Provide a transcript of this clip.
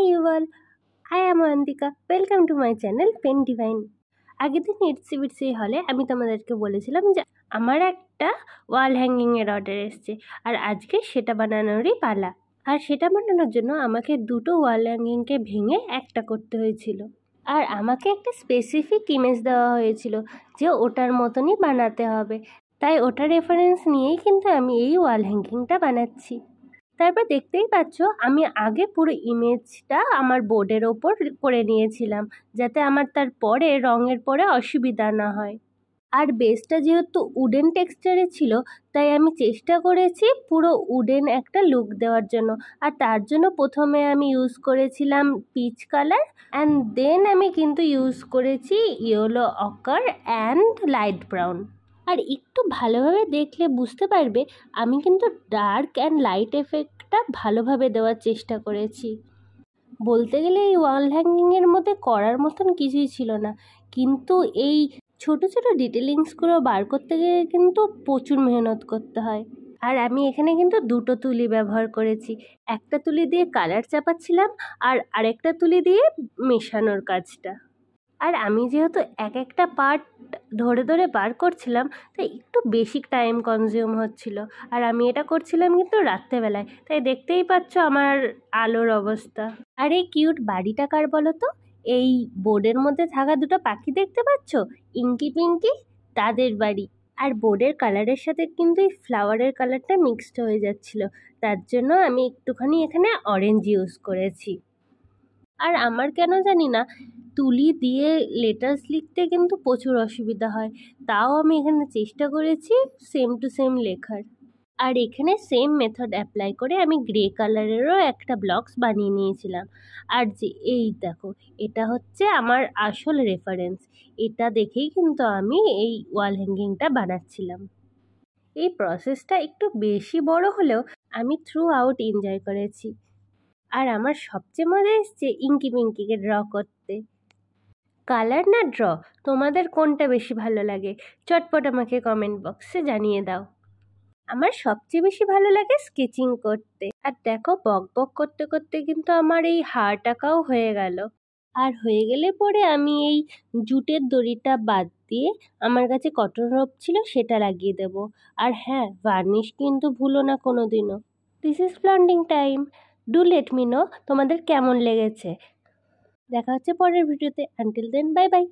high you all I am Antika welcome to my channel pen divine আগের দিন Etsy বিটসি হলে আমি তোমাদেরকে বলেছিলাম যে আমার একটা ওয়াল হ্যাঙ্গিংয়ের অর্ডার এসছে আর আজকে সেটা বানানোরই পালা আর সেটা বানানোর জন্য আমাকে দুটো ওয়াল হ্যাঙ্গিংকে ভেঙে একটা করতে হয়েছিল আর আমাকে একটা স্পেসিফিক ইমেজ দেওয়া হয়েছিল যে ওটার মতনই বানাতে হবে তাই ওটা রেফারেন্স নিয়েই কিন্তু আমি এই ওয়াল হ্যাঙ্গিংটা বানাচ্ছি তারপর দেখতেই পাচ্ছ আমি আগে পুরো ইমেজটা আমার বোর্ডের ওপর করে নিয়েছিলাম যাতে আমার তার পরে রঙের পরে অসুবিধা না হয় আর বেসটা যেহেতু উডেন টেক্সচারে ছিল তাই আমি চেষ্টা করেছি পুরো উডেন একটা লুক দেওয়ার জন্য আর তার জন্য প্রথমে আমি ইউজ করেছিলাম পিচ কালার অ্যান্ড দেন আমি কিন্তু ইউজ করেছি yellow ochre and light brown আর একটু ভালোভাবে দেখলে বুঝতে পারবে আমি কিন্তু ডার্ক অ্যান্ড লাইট এফেক্টটা ভালোভাবে দেওয়ার চেষ্টা করেছি বলতে গেলে এই ওয়াল হ্যাঙ্গিংয়ের মধ্যে করার মতন কিছুই ছিল না কিন্তু এই ছোট ছোট ডিটেলিংসগুলো বার করতে গেলে কিন্তু প্রচুর মেহনত করতে হয় আর আমি এখানে কিন্তু দুটো তুলি ব্যবহার করেছি একটা তুলি দিয়ে কালার চাপাচ্ছিলাম আর আরেকটা তুলি দিয়ে মেশানোর কাজটা আর আমি যেহেতু এক একটা পার্ট ধরে ধরে বার করছিলাম তাই একটু বেশি টাইম কনজিউম হচ্ছিল আর আমি এটা করছিলাম কিন্তু রাত্রেবেলায় তাই দেখতেই পাচ্ছ আমার আলোর অবস্থা আর এই কিউট বাড়িটা কার বলো তো এই বোর্ডের মধ্যে থাকা দুটো পাখি দেখতে পাচ্ছ ইঙ্কি পিঙ্কি তাদের বাড়ি আর বোর্ডের কালারের সাথে কিন্তু এই ফ্লাওয়ারের কালারটা মিক্সড হয়ে যাচ্ছিল তার জন্য আমি একটুখানি এখানে অরেঞ্জ ইউজ করেছি আর আমার কেন জানি না তুলি দিয়ে লেটার্স লিখতে কিন্তু প্রচুর অসুবিধা হয় তাও আমি এখানে চেষ্টা করেছি সেম টু সেম লেখার আর এখানে সেম মেথড অ্যাপ্লাই করে আমি গ্রে কালারেরও একটা ব্লকস বানিয়ে নিয়েছিলাম আর যে এই দেখো এটা হচ্ছে আমার আসল রেফারেন্স এটা দেখেই কিন্তু আমি এই ওয়াল হ্যাঙ্গিংটা বানাচ্ছিলাম এই প্রসেসটা একটু বেশি বড় হলেও আমি থ্রু আউট এনজয় করেছি আর আমার সবচেয়ে মজা এসছে ইঙ্কি পিঙ্কিকে ড্র করতে কালার না ড্র তোমাদের কোনটা বেশি ভালো লাগে চটপট আমাকে কমেন্ট বক্সে জানিয়ে দাও আমার সবচেয়ে বেশি ভালো লাগে স্কেচিং করতে আর দেখো বক বক করতে করতে কিন্তু আমার এই টাকাও হয়ে গেল আর হয়ে গেলে পরে আমি এই জুটের দড়িটা বাদ দিয়ে আমার কাছে কটন রোপ ছিল সেটা লাগিয়ে দেব আর হ্যাঁ ভার্নিশ কিন্তু ভুলো না কোনো দিনও this is planting time do let me know তোমাদের কেমন লেগেছে দেখা হচ্ছে পরের ভিডিওতে আনটিল দেন বাই বাই